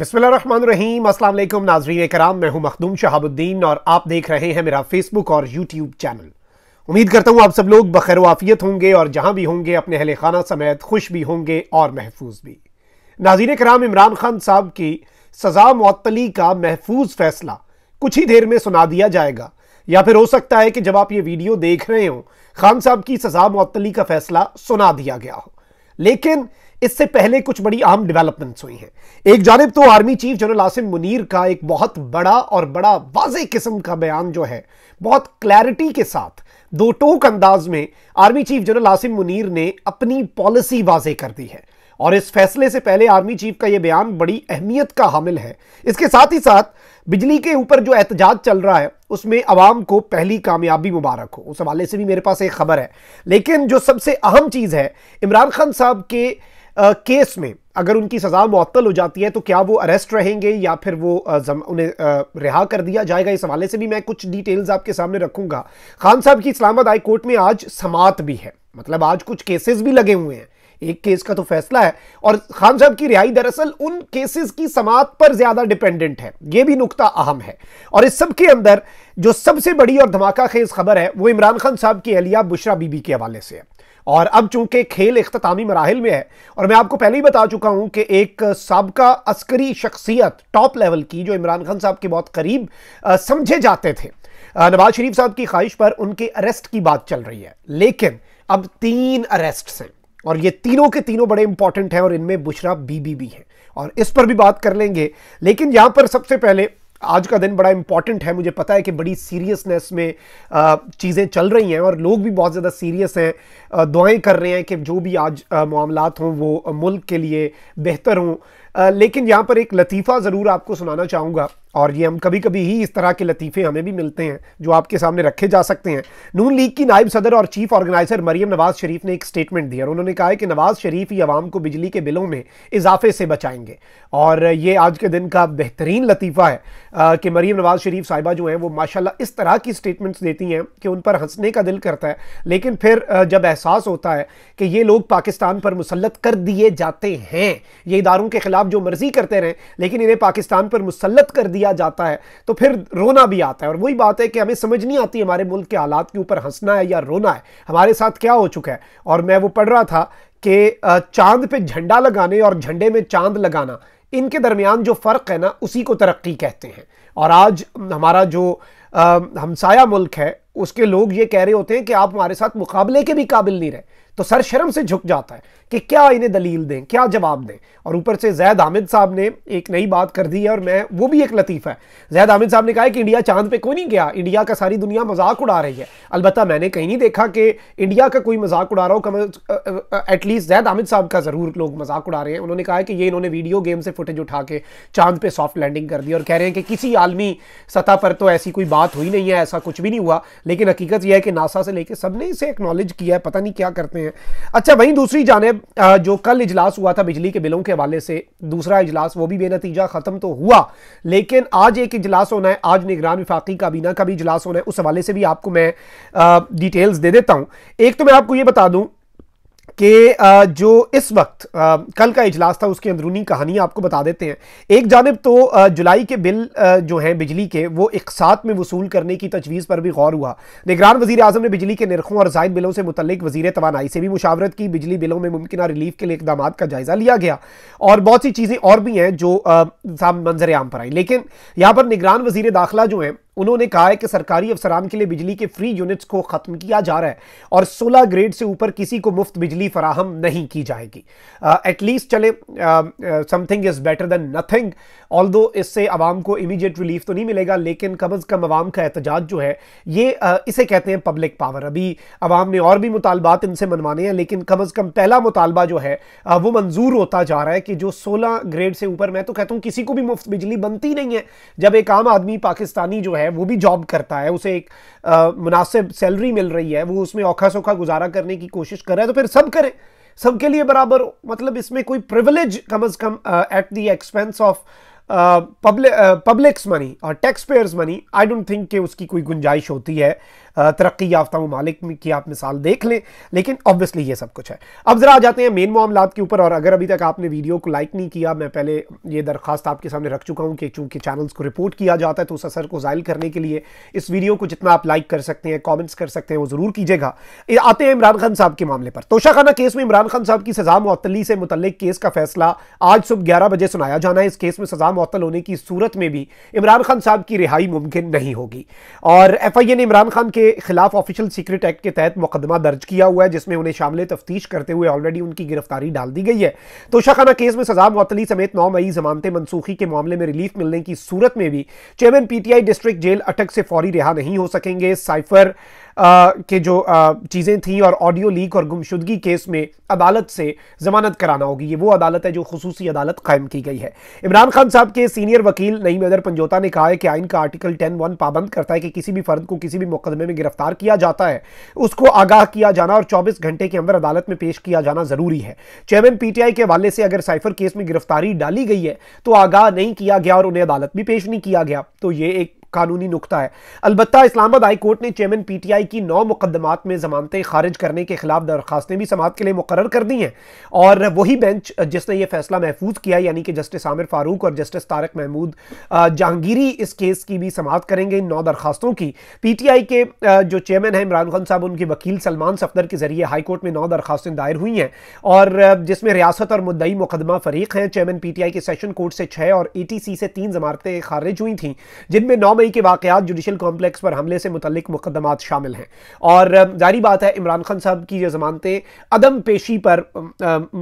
बिस्मिल्लाम अस्सलाम नाजरीन कराम मैं हूं मखदूम शहाबुद्दीन और आप देख रहे हैं मेरा फेसबुक और यूट्यूब चैनल उम्मीद करता हूं आप सब लोग बखैर वाफियत होंगे और जहां भी होंगे अपने अहल खाना समेत खुश भी होंगे और महफूज भी नाजीन कराम इमरान खान साहब की सजा मअतली का महफूज फैसला कुछ ही देर में सुना दिया जाएगा या फिर हो सकता है कि जब आप ये वीडियो देख रहे हो खान साहब की सजा मअतली का फैसला सुना दिया गया हो लेकिन इससे पहले कुछ बड़ी अहम डेवलपमेंट्स हुई हैं एक जानब तो army chief general Asim Munir का एक बहुत बड़ा और बड़ा वाज किस्म का बयान जो है बहुत क्लैरिटी के साथ दो टोक अंदाज में army chief general Asim Munir ने अपनी पॉलिसी वाजे कर दी है और इस फैसले से पहले आर्मी चीफ का यह बयान बड़ी अहमियत का हामिल है इसके साथ ही साथ बिजली के ऊपर जो एहतजाज चल रहा है उसमें आवाम को पहली कामयाबी मुबारक हो उस हवाले से भी मेरे पास एक खबर है लेकिन जो सबसे अहम चीज़ है इमरान खान साहब के केस में अगर उनकी सज़ा मअतल हो जाती है तो क्या वो अरेस्ट रहेंगे या फिर वो उन्हें रिहा कर दिया जाएगा इस हवाले से भी मैं कुछ डिटेल्स आपके सामने रखूंगा खान साहब की इस्लामाबाद हाई कोर्ट में आज समात भी है मतलब आज कुछ केसेस भी लगे हुए हैं एक केस का तो फैसला है और खान साहब की रिहाई दरअसल उन केसेस की समात पर ज्यादा डिपेंडेंट है यह भी नुकता अहम है और इस सब के अंदर जो सबसे बड़ी और धमाका खेज खबर है वो इमरान खान साहब की अहलिया बुशरा बीबी के हवाले से है और अब चूंकि खेल अख्तामी मराहल में है और मैं आपको पहले ही बता चुका हूं कि एक सबका अस्करी शख्सियत टॉप लेवल की जो इमरान खान साहब के बहुत करीब समझे जाते थे नवाज शरीफ साहब की ख्वाहिश पर उनके अरेस्ट की बात चल रही है लेकिन अब तीन अरेस्ट हैं और ये तीनों के तीनों बड़े इंपॉर्टेंट हैं और इनमें बुशरा बीबी भी है और इस पर भी बात कर लेंगे लेकिन यहां पर सबसे पहले आज का दिन बड़ा इंपॉर्टेंट है मुझे पता है कि बड़ी सीरियसनेस में चीज़ें चल रही हैं और लोग भी बहुत ज़्यादा सीरियस हैं दुआएं कर रहे हैं कि जो भी आज मामला हों वो मुल्क के लिए बेहतर हों लेकिन यहाँ पर एक लतीफ़ा ज़रूर आपको सुनाना चाहूँगा और ये हम कभी कभी ही इस तरह के लतीफ़े हमें भी मिलते हैं जो आपके सामने रखे जा सकते हैं नून लीग की नायब सदर और चीफ ऑर्गेनाइजर मरीम नवाज शरीफ ने एक स्टेटमेंट दिया उन्होंने कहा है कि नवाज शरीफ ही आवाम को बिजली के बिलों में इजाफे से बचाएंगे और ये आज के दिन का बेहतरीन लतीफ़ा है कि मरीम नवाज शरीफ साहिबा जो हैं वो माशाला इस तरह की स्टेटमेंट्स देती हैं कि उन पर हंसने का दिल करता है लेकिन फिर जब एहसास होता है कि ये लोग पाकिस्तान पर मुसलत कर दिए जाते हैं ये इदारों के खिलाफ जो मर्जी करते रहें लेकिन इन्हें पाकिस्तान पर मुसलत कर दिया किया जाता है तो फिर रोना भी आता है और वही बात है कि हमें समझ नहीं आती हमारे मुल्क के हालात के ऊपर हंसना है या रोना है हमारे साथ क्या हो चुका है और मैं वो पढ़ रहा था कि चांद पे झंडा लगाने और झंडे में चांद लगाना इनके दरमियान जो फ़र्क है ना उसी को तरक्की कहते हैं और आज हमारा जो हमसाया मुल्क है उसके लोग ये कह रहे होते हैं कि आप हमारे साथ मुकाबले के भी काबिल नहीं रहे तो सर शर्म से झुक जाता है कि क्या इन्हें दलील दें क्या जवाब दें और ऊपर से जैद हामिद साहब ने एक नई बात कर दी है और मैं वो भी एक लतीफ़ा है जैद हामिद साहब ने कहा है कि इंडिया चांद पे कोई नहीं गया इंडिया का सारी दुनिया मजाक उड़ा रही है अलबत्त मैंने कहीं नहीं देखा कि इंडिया का कोई मजाक उड़ा रहा हो कम एटलीस्ट जैद हामिद साहब का ज़रूर लोग मजाक उड़ा रहे हैं उन्होंने कहा है कि ये इन्होंने वीडियो गेम से फुटेज उठा के चांद पर सॉफ्ट लैंडिंग कर दी और कह रहे हैं कि किसी आलमी सतह पर तो ऐसी कोई बात हुई नहीं है ऐसा कुछ भी नहीं हुआ लेकिन हकीकत यह है कि नासा से लेकर सबने इसे एक्नॉलेज किया है पता नहीं क्या करते हैं अच्छा वहीं दूसरी जानब जो कल इजलास हुआ था बिजली के बिलों के हवाले से दूसरा इजलास वो भी बेनतीजा ख़त्म तो हुआ लेकिन आज एक इजलास होना है आज निगरान विफाकी काबीना का भी इजलास होना है उस हवाले से भी आपको मैं डिटेल्स दे देता हूँ एक तो मैं आपको ये बता दूँ कि जो इस वक्त कल का इजलास था उसकी अंदरूनी कहानी आपको बता देते हैं एक जानब तो जुलाई के बिल जो हैं बिजली के वो साथ में वसूल करने की तजवीज़ पर भी गौर हुआ निगरान वजी अजम ने बिजली के निरखों और जायद बिलों से मुतलिक वजीर तोानाई से भी मुशावरत की बिजली बिलों में मुमकिन रिलीफ के लिए इकदाम का जायज़ा लिया गया और बहुत सी चीज़ें और भी हैं जो मंजर आम पर आई लेकिन यहाँ पर निगरान वजीर दाखिला जो हैं उन्होंने कहा है कि सरकारी अफसरान के लिए बिजली के फ्री यूनिट्स को ख़त्म किया जा रहा है और 16 ग्रेड से ऊपर किसी को मुफ्त बिजली फराहम नहीं की जाएगी एटलीस्ट चले something is better than nothing all इससे आवाम को इमीडिएट रिलीफ तो नहीं मिलेगा लेकिन कम अज़ कम आवाम का एहतजाज जो है ये uh, इसे कहते हैं पब्लिक पावर अभी आवाम ने और भी मुतालबात इनसे मनवाने हैं लेकिन कम अज़ कम पहला मुतालबा जो है uh, वो मंजूर होता जा रहा है कि जो सोलह ग्रेड से ऊपर मैं तो कहता हूँ किसी को भी मुफ्त बिजली बनती नहीं है जब एक आम आदमी पाकिस्तानी जो है है वो भी जॉब करता है उसे एक मुनासिब सैलरी मिल रही है वो उसमें औखा सौखा गुजारा करने की कोशिश कर रहा है तो फिर सब करें सबके लिए बराबर मतलब इसमें कोई प्रिविलेज कम अज कम at the expense of public's money और tax payers money I don't think के उसकी कोई गुंजाइश होती है तरक्की याफ्ता ममालिक की आप मिसाल देख लें लेकिन ऑब्वियसली ये सब कुछ है अब ज़रा आ जाते हैं मेन मामला के ऊपर और अगर अभी तक आपने वीडियो को लाइक नहीं किया मैं पहले ये दरख्वास्त आपके सामने रख चुका हूँ कि चूँकि चैनल्स को रिपोर्ट किया जाता है तो उस असर को ज़ायल करने के लिए इस वीडियो को जितना आप लाइक कर सकते हैं कॉमेंट्स कर सकते हैं वो ज़रूर कीजिएगा आते हैं इमरान खान साहब के मामले पर तोशाखाना केस में इमरान खान साहब की सजा मअतली से मुतल केस का फैसला आज सुबह ग्यारह बजे सुनाया जाना है इस केस में सजा मअतल होने की सूरत में भी इमरान खान साहब की रिहाई मुमकिन नहीं होगी और एफ आई ए ने इमरान खान के के खिलाफ ऑफिशियल सीक्रेट एक्ट के तहत मुकदमा दर्ज किया हुआ है जिसमें उन्हें शामिल तफ्तीश करते हुए ऑलरेडी उनकी गिरफ्तारी डाल दी गई है तोशाखाना केस में सजा मअतली समेत नौ मई जमानत मनसूखी के मामले में रिलीफ मिलने की सूरत में भी चेयरमैन पीटीआई डिस्ट्रिक्ट जेल अटक से फौरी रिहा नहीं हो सकेंगे साइफर के जो चीज़ें थी और ऑडियो लीक और गुमशुदगी केस में अदालत से ज़मानत कराना होगी ये वो अदालत है जो खसूसी अदालत कायम की गई है इमरान खान साहब के सीनियर वकील नईम अदर पंजोता ने कहा है कि आइन का आर्टिकल टेन वन पाबंद करता है कि किसी भी फर्द को किसी भी मुकदमे में गिरफ्तार किया जाता है उसको आगाह किया जाना और चौबीस घंटे के अंदर अदालत में पेश किया जाना ज़रूरी है चेयरमैन पीटीआई के हवाले से अगर साइफर केस में गिरफ्तारी डाली गई है तो आगाह नहीं किया गया और उन्हें अदालत भी पेश नहीं किया गया तो ये एक कानूनी नुकता है अलबत् इस्लामाबाद हाई कोर्ट ने चेयरमैन पीटीआई की नौ मुकदमात में जमानतें खारिज करने के खिलाफ दरखास्तें भी समात के लिए मुकर कर दी हैं और वही बेंच जिसने यह फैसला महफूज किया यानी कि जस्टिस आमिर फारूक और जस्टिस तारक महमूद जहांगीरी इस केस की भी समाप्त करेंगे इन नौ दरखास्तों की पीटीआई के जो चेयरमैन हैं इमरान खान साहब उनके वकील सलमान सफदर के जरिए हाईकोर्ट में नौ दरखास्तें दायर हुई हैं और जिसमें रियासत और मुद्दई मुकदमा फरीक हैं चेयरमैन पीटीआई के सेशन कोर्ट से छः और ए से तीन जमानतें खारिज हुई थी जिनमें नौ मई के वाकत जुडिशल कॉम्प्लेक्स पर हमले से मुतल मुकदमा शामिल हैं और जारी बात है इमरान खान साहब की ये जमानतें अदम पेशी पर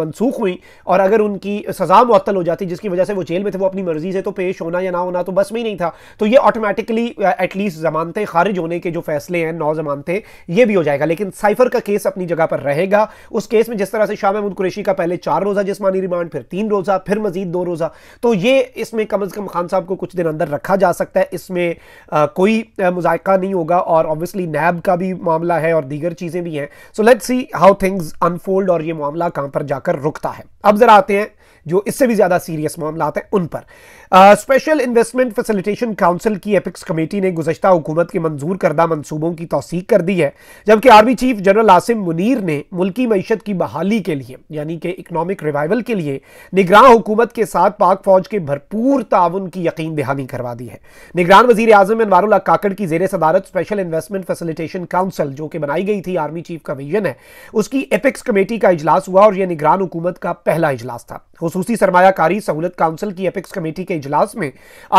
मनसूख हुई और अगर उनकी सज़ा मअतल हो जाती जिसकी वजह से वो जेल में थे वो अपनी मर्ज़ी से तो पेश होना या ना होना तो बस में ही नहीं था तो ये ऑटोमेटिकली एटलीस्ट जमानतें खारिज होने के जो फैसले हैं नौ जमानतें ये भी हो जाएगा लेकिन साइफर का केस अपनी जगह पर रहेगा उस केस में जिस तरह से शाह महमूद कुरेशी का पहले चार रोज़ा जिसमानी रिमांड फिर तीन रोज़ा फिर मजीद दो रोज़ा तो ये इसमें कम अज़ कम खान साहब को कुछ दिन अंदर रखा जा सकता है इसमें इसमें uh, कोई uh, मुजायका नहीं होगा और ऑब्वियसली नैब का भी मामला है और दीगर चीज़ें भी हैं so let's see how things unfold और ये मामला कहाँ पर जाकर रुकता है अब ज़रा आते हैं जो इससे भी ज़्यादा सीरियस मामला हैं उन पर स्पेशल इन्वेस्टमेंट फैसिलिटेशन काउंसिल की एपिक्स कमेटी ने गुजशत हुकूमत के मंजूर करदा मनसूबों की तोसीक कर दी है जबकि army chief general Asim Munir ने मुल्की मीशत की बहाली के लिए यानी कि इकनॉमिक रिवाइवल के लिए निगरान हुकूमत के साथ पाक फौज के भरपूर ताउन की यकीन दहानी करवा दी है निगरान वजीर आजम अनवर काकड़ की जेर सदारत स्पेशल इन्वेस्टमेंट फैसिलिटेशन काउंसिल जो कि बनाई गई थी आर्मी चीफ का विजन है उसकी एपिक्स कमेटी का इजलास हुआ और यह निगरान हुकूमत का पहला इजलास था खसूसी सरमाकारी सहूलत काउंसिल की अपेक्स कमेटी के इजलास में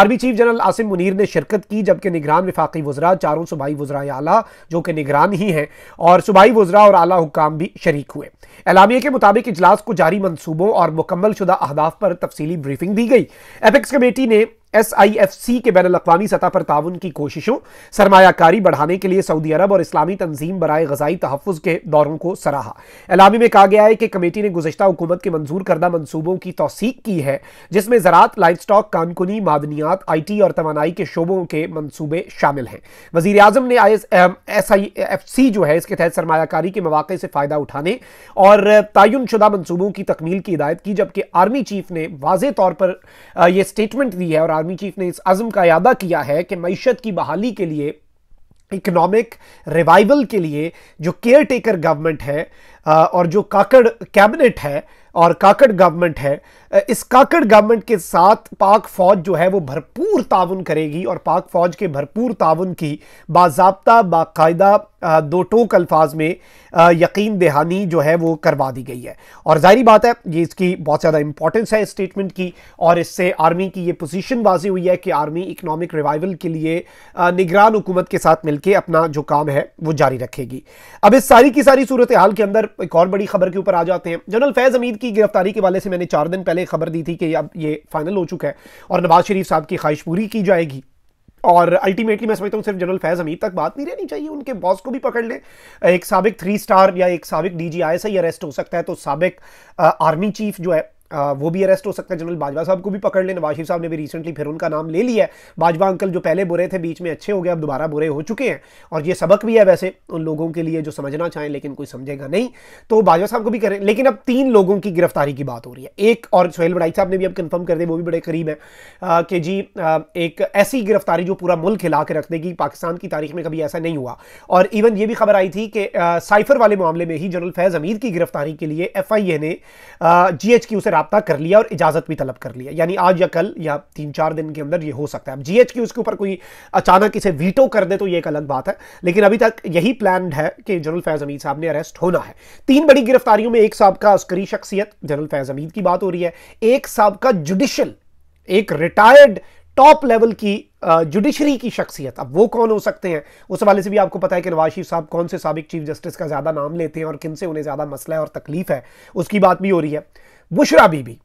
army chief general Asim Munir ने शिरकत की जबकि निगरान विफाकी वजरा चारों सूबाई वजरा आला जो कि निगरान ही हैं और सूबाई वजरा और आला हुकाम भी शरीक हुए एलामिया के मुताबिक इजलास को जारी मनसूबों और मुकम्मल शुदा अहदाफ पर तफसली ब्रीफिंग दी गई अपेक्स कमेटी ने एस आई एफ सी के बैन अवी सतह पर ताउन की कोशिशों सरमाकारी बढ़ाने के लिए सऊदी अरब और इस्लामी तंजीम बरए गजाई तहफ़ के दौरों को सराहा एलामी में कहा गया है कि कमेटी ने गुजशत हुकूमत के मंजूर करदा मनसूबों की तोसीक की है जिसमें ज़रात लाइफ स्टॉक कानकुनी मादनियात आई टी और तोानाई के शोबों के मनसूबे शामिल हैं वजी अजम ने I S S I F C जो है इसके तहत सरमाकारी के मौाक़े से फ़ायदा उठाने और तयन शुदा मनसूबों की तकमील की हिदायत की जबकि आर्मी चीफ ने वाज तौर पर यह स्टेटमेंट दी है और आर्मी चीफ ने इस अज़म का अदा किया है कि मीशत की बहाली के लिए इकोनॉमिक रिवाइवल के लिए जो केयर टेकर गवर्नमेंट है और जो काकड़ कैबिनेट है और काकड़ गवर्नमेंट है इस काकड़ गवर्नमेंट के साथ पाक फ़ौज जो है वो भरपूर ताउन करेगी और पाक फ़ौज के भरपूर ताउन की बाबा बाकायदा दो टोक अल्फाज में यकीन दहानी जो है वो करवा दी गई है और जाहिर बात है ये इसकी बहुत ज़्यादा इंपॉर्टेंस है स्टेटमेंट की और इससे आर्मी की ये पोजीशन वाजी हुई है कि आर्मी इकनॉमिक रिवाइवल के लिए निगरान हुकूमत के साथ मिलकर अपना जो काम है वो जारी रखेगी अब इस सारी की सारी सूरत हाल के अंदर एक और बड़ी खबर के ऊपर आ जाते हैं जनरल फैज़ अमीद की गिरफ्तारी के वाले से मैंने चार दिन पहले पहले खबर दी थी कि अब ये फाइनल हो चुका है और नवाज शरीफ साहब की ख्वाहिश पूरी की जाएगी और अल्टीमेटली मैं समझता हूँ सिर्फ जनरल फैज़ हमीद तक बात नहीं रहनी चाहिए उनके बॉस को भी पकड़ लें एक सबक थ्री स्टार या एक सबक डी जी आई से ही अरेस्ट हो सकता है तो सबक आर्मी चीफ जो है वो भी अरेस्ट हो सकता है जनरल बाजवा साहब को भी पकड़ ले नवाज शरीफ साहब ने भी रिसेंटली फिर उनका नाम ले लिया है बाजवा अंकल जो पहले बुरे थे बीच में अच्छे हो गए अब दोबारा बुरे हो चुके हैं और ये सबक भी है वैसे उन लोगों के लिए जो समझना चाहें लेकिन कोई समझेगा नहीं तो बाजवा साहब को भी करें लेकिन अब तीन लोगों की गिरफ्तारी की बात हो रही है एक और सोहेल बड़ाई साहब ने भी अब कन्फर्म कर दिया वो भी बड़े करीब है कि जी एक ऐसी गिरफ्तारी जो पूरा मुल्क हिला के रख देगी पाकिस्तान की तारीख में कभी ऐसा नहीं हुआ और इवन ये भी खबर आई थी कि साइफर वाले मामले में ही जनरल फैज़ हमीद की गिरफ्तारी के लिए एफ ने जी एच की उसे रबता कर लिया और इजाज़त भी तलब कर लिया यानी आज या कल या तीन चार दिन के अंदर ये हो सकता है अब जी उसके ऊपर कोई अचानक इसे वीटो कर दे तो ये एक अलग बात है लेकिन अभी तक यही प्लान है कि जनरल फैज़ अमीद साहब ने अरेस्ट होना है तीन बड़ी गिरफ्तारियों में एक साहब का अस्करी शख्सियत जनरल फैज़ अमीद की बात हो रही है एक साहब का जुडिशल एक रिटायर्ड टॉप लेवल की जुडिशरी की शख्सियत अब वो कौन हो सकते हैं उस हवाले से भी आपको पता है कि नवाज शरीफ साहब कौन से सबक चीफ जस्टिस का ज़्यादा नाम लेते हैं और किन से उन्हें ज़्यादा मसला है और तकलीफ है उसकी बात भी हो रही है Buşra Bibi.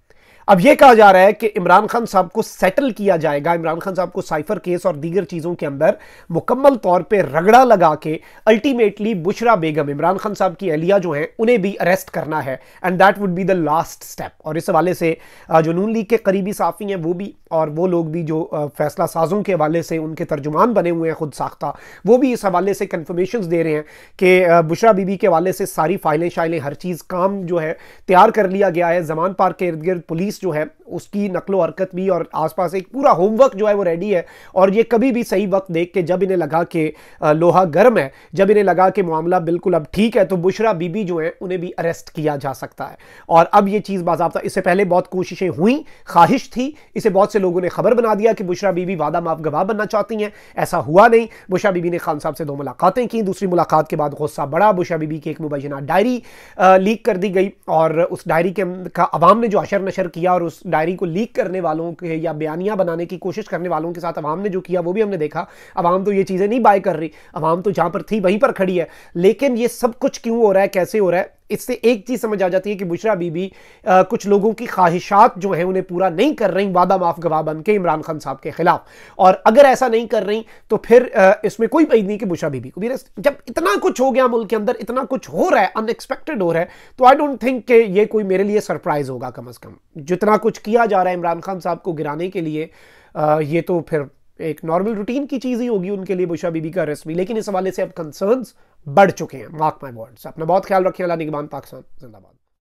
अब यह कहा जा रहा है कि इमरान खान साहब को सेटल किया जाएगा इमरान खान साहब को साइफर केस और दीगर चीज़ों के अंदर मुकम्मल तौर पर रगड़ा लगा के अल्टीमेटली बुशरा बेगम इमरान खान साहब की अहलिया जो है उन्हें भी अरेस्ट करना है and that would be the last step और इस हवाले से जो नून लीग के करीबी साफ़ी हैं वो भी और वो लोग भी जो फैसला साजों के हवाले से उनके तर्जुमान बने हुए हैं खुद साख्ता वो भी इस हवाले से कन्फर्मेशन दे रहे हैं कि बुशरा बीबी के हवाले से सारी फाइलें शाइलें हर चीज़ काम जो है तैयार कर लिया गया है जमान पार्क के इर्द गिर्द पुलिस पुलिस जो है उसकी नकलो हरकत भी और आसपास एक पूरा होमवर्क जो है वो रेडी है और ये कभी भी सही वक्त देख के जब इन्हें लगा के लोहा गर्म है जब इन्हें लगा के मामला बिल्कुल अब ठीक है तो बुशरा बीबी जो है उन्हें भी अरेस्ट किया जा सकता है और अब ये चीज़ बाबा इससे पहले बहुत कोशिशें हुई ख्वाहिश थी इसे बहुत से लोगों ने खबर बना दिया कि बुशरा बीबी वादा माफ गवाह बनना चाहती हैं ऐसा हुआ नहीं बुशरा बीबी ने खान साहब से दो मुलाकातें की दूसरी मुलाकात के बाद गुस्सा बढ़ा बुशरा बीबी की एक मुबैना डायरी लीक कर दी गई और उस डायरी के का अवाम ने जो अशर नशर किया किया और उस डायरी को लीक करने वालों के या बयानियां बनाने की कोशिश करने वालों के साथ अवाम ने जो किया वो भी हमने देखा अवाम तो ये चीज़ें नहीं बाय कर रही अवाम तो जहाँ पर थी वहीं पर खड़ी है लेकिन ये सब कुछ क्यों हो रहा है कैसे हो रहा है इससे एक चीज़ समझ आ जाती है कि बुशरा बीबी आ, कुछ लोगों की ख्वाहिशात जो है उन्हें पूरा नहीं कर रही वादा माफ गवाह बन के इमरान खान साहब के खिलाफ और अगर ऐसा नहीं कर रही तो फिर आ, इसमें कोई बैद नहीं कि बुशरा बीबी को भी रेस्ट जब इतना कुछ हो गया मुल्क के अंदर इतना कुछ हो रहा है अनएक्सपेक्टेड हो रहा है तो आई डोंट थिंक कि ये कोई मेरे लिए सरप्राइज होगा कम अज़ कम जितना कुछ किया जा रहा है इमरान खान साहब को गिराने के लिए आ, ये तो फिर एक नॉर्मल रूटीन की चीज़ ही होगी उनके लिए बुशा बीबी का अरेस्ट भी लेकिन इस हवाले से अब कंसर्न्स बढ़ चुके हैं मार्क माई वर्ड्स अपना बहुत ख्याल रखें अला निगमान पाकिस्तान जिंदाबाद